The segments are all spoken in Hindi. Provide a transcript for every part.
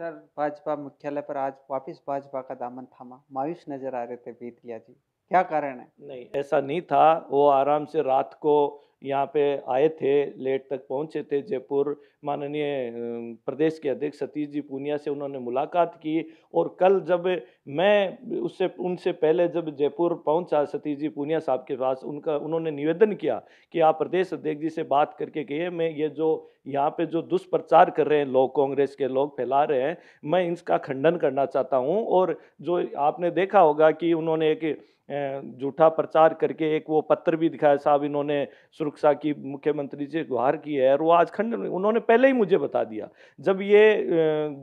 सर भाजपा मुख्यालय पर आज वापस भाजपा का दामन थामा मायूस नजर आ रहे थे बीतिया जी क्या कारण है नहीं ऐसा नहीं था वो आराम से रात को यहाँ पे आए थे लेट तक पहुँचे थे जयपुर माननीय प्रदेश के अध्यक्ष सतीश जी पूनिया से उन्होंने मुलाकात की और कल जब मैं उससे उनसे पहले जब जयपुर पहुंचा सतीश जी पूनिया साहब के पास उनका उन्होंने निवेदन किया कि आप प्रदेश अध्यक्ष जी से बात करके कहिए मैं ये जो यहाँ पे जो दुष्प्रचार कर रहे हैं लोग कांग्रेस के लोग फैला रहे हैं मैं इसका खंडन करना चाहता हूँ और जो आपने देखा होगा कि उन्होंने एक झूठा प्रचार करके एक वो पत्र भी दिखाया साहब इन्होंने सुरक्षा की मुख्यमंत्री से गुहार की है और वो आज खंडन उन्होंने पहले पहले ही मुझे बता दिया जब ये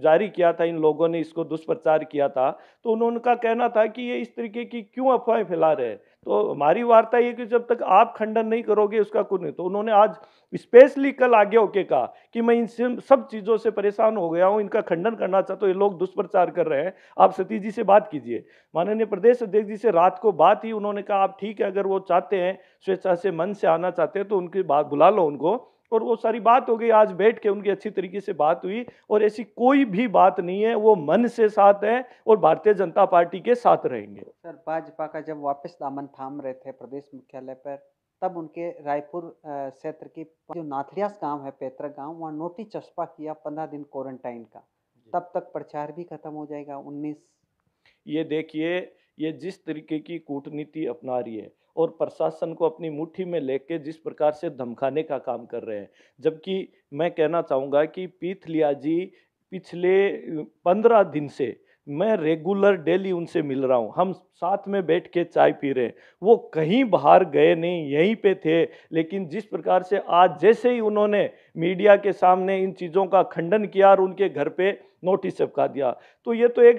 जारी किया था इन लोगों ने इसको दुष्प्रचार किया था तो उन्होंने उनका कहना था कि ये इस तरीके की क्यों अफवाहें फैला रहे हैं तो हमारी वार्ता ये कि जब तक आप खंडन नहीं करोगे उसका कुछ नहीं तो उन्होंने आज स्पेशली कल आगे होके कहा कि मैं इन सब चीज़ों से परेशान हो गया हूँ इनका खंडन करना चाहता तो ये लोग दुष्प्रचार कर रहे हैं आप सतीश जी से बात कीजिए माननीय प्रदेश अध्यक्ष जी से रात को बात ही उन्होंने कहा आप ठीक है अगर वो चाहते हैं स्वेच्छा से मन से आना चाहते हैं तो उनकी बात बुला लो उनको और वो सारी बात हो गई आज बैठ के उनकी अच्छी तरीके से बात हुई और ऐसी कोई भी बात नहीं है वो मन से साथ है और भारतीय जनता पार्टी के साथ रहेंगे सर भाजपा का जब वापस दामन थाम रहे थे प्रदेश मुख्यालय पर तब उनके रायपुर क्षेत्र की जो नाथड़ियास गांव है पैतृक गांव वहाँ नोटी चस्पा किया पंद्रह दिन क्वारंटाइन का तब तक प्रचार भी खत्म हो जाएगा उन्नीस ये देखिए ये जिस तरीके की कूटनीति अपना रही है और प्रशासन को अपनी मुट्ठी में लेके जिस प्रकार से धमकाने का काम कर रहे हैं जबकि मैं कहना चाहूँगा कि पीथलिया जी पिछले पंद्रह दिन से मैं रेगुलर डेली उनसे मिल रहा हूँ हम साथ में बैठ के चाय पी रहे हैं वो कहीं बाहर गए नहीं यहीं पे थे लेकिन जिस प्रकार से आज जैसे ही उन्होंने मीडिया के सामने इन चीज़ों का खंडन किया और उनके घर पे नोटिस चपका दिया तो ये तो एक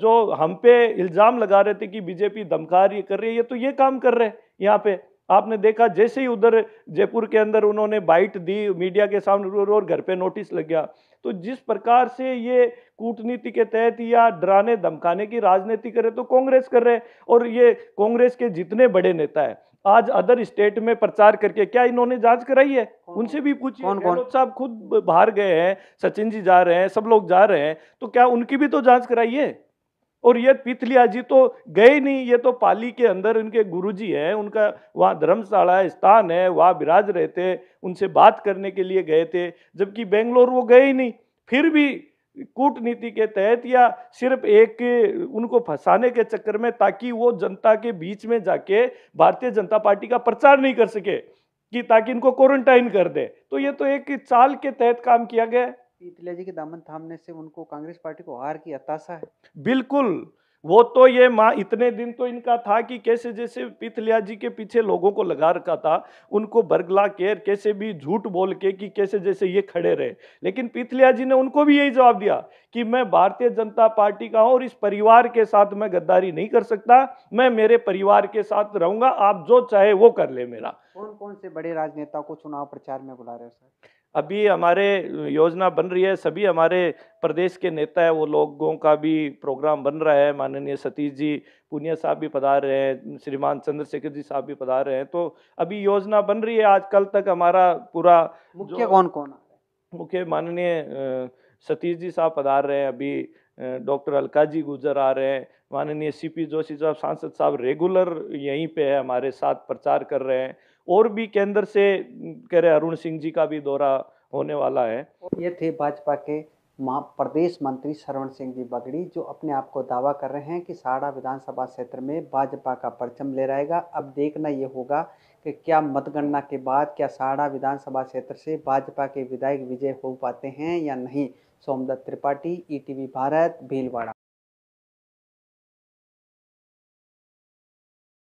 जो हम पे इल्ज़ाम लगा रहे थे कि बीजेपी दमकार ये कर रही है ये तो ये काम कर रहे हैं यहाँ पर आपने देखा जैसे ही उधर जयपुर के अंदर उन्होंने बाइट दी मीडिया के सामने और घर पे नोटिस लग गया तो जिस प्रकार से ये कूटनीति के तहत या डराने धमकाने की राजनीति करे तो कांग्रेस कर रहे और ये कांग्रेस के जितने बड़े नेता है आज अदर स्टेट में प्रचार करके क्या इन्होंने जांच कराई है उनसे भी पूछिए गहलोत साहब खुद बाहर गए हैं सचिन जी जा रहे हैं सब लोग जा रहे हैं तो क्या उनकी भी तो जांच है और ये पिथलिया जी तो गए नहीं ये तो पाली के अंदर इनके जी हैं उनका वहाँ धर्मशाला स्थान है वहाँ विराज रहे थे उनसे बात करने के लिए गए थे जबकि बेंगलोर वो गए ही नहीं फिर भी कूटनीति के तहत या सिर्फ एक उनको फंसाने के चक्कर में ताकि वो जनता के बीच में जाके भारतीय जनता पार्टी का प्रचार नहीं कर सके कि ताकि इनको क्वारंटाइन कर दे तो ये तो एक चाल के तहत काम किया गया है पीतल्या जी के दामन थामने से उनको कांग्रेस पार्टी को हार की हताशा है बिल्कुल वो तो ये माँ इतने दिन तो इनका था कि कैसे जैसे पिथलिया जी के पीछे लोगों को लगा रखा था उनको बरगला केर कैसे भी झूठ बोल के कि कैसे जैसे ये खड़े रहे लेकिन पिथलिया जी ने उनको भी यही जवाब दिया कि मैं भारतीय जनता पार्टी का हूँ और इस परिवार के साथ मैं गद्दारी नहीं कर सकता मैं मेरे परिवार के साथ रहूँगा आप जो चाहे वो कर ले मेरा कौन कौन से बड़े राजनेता को चुनाव प्रचार में बुला रहे हो सर अभी हमारे योजना बन रही है सभी हमारे प्रदेश के नेता है वो लोगों का भी प्रोग्राम बन रहा है माननीय सतीश जी पुनिया साहब भी पधार रहे हैं श्रीमान चंद्रशेखर जी साहब भी पधार रहे हैं तो अभी योजना बन रही है आज कल तक हमारा पूरा मुख्य कौन कौन मुख्य माननीय सतीश जी साहब पधार रहे हैं अभी डॉक्टर अलका जी गुजर आ रहे हैं माननीय पी जोशी साहब सांसद साहब रेगुलर यहीं पर है हमारे साथ प्रचार कर रहे हैं और भी केंद्र से कह रहे अरुण सिंह जी का भी दौरा होने वाला है ये थे भाजपा के प्रदेश मंत्री श्रवण सिंह जी बगड़ी जो अपने आप को दावा कर रहे हैं कि साड़ा विधानसभा क्षेत्र में भाजपा का परचम ले रहेगा अब देखना ये होगा कि क्या मतगणना के बाद क्या साड़ा विधानसभा क्षेत्र से भाजपा के विधायक विजय हो पाते हैं या नहीं सोमदत्त त्रिपाठी ईटीवी e भारत भीलवाड़ा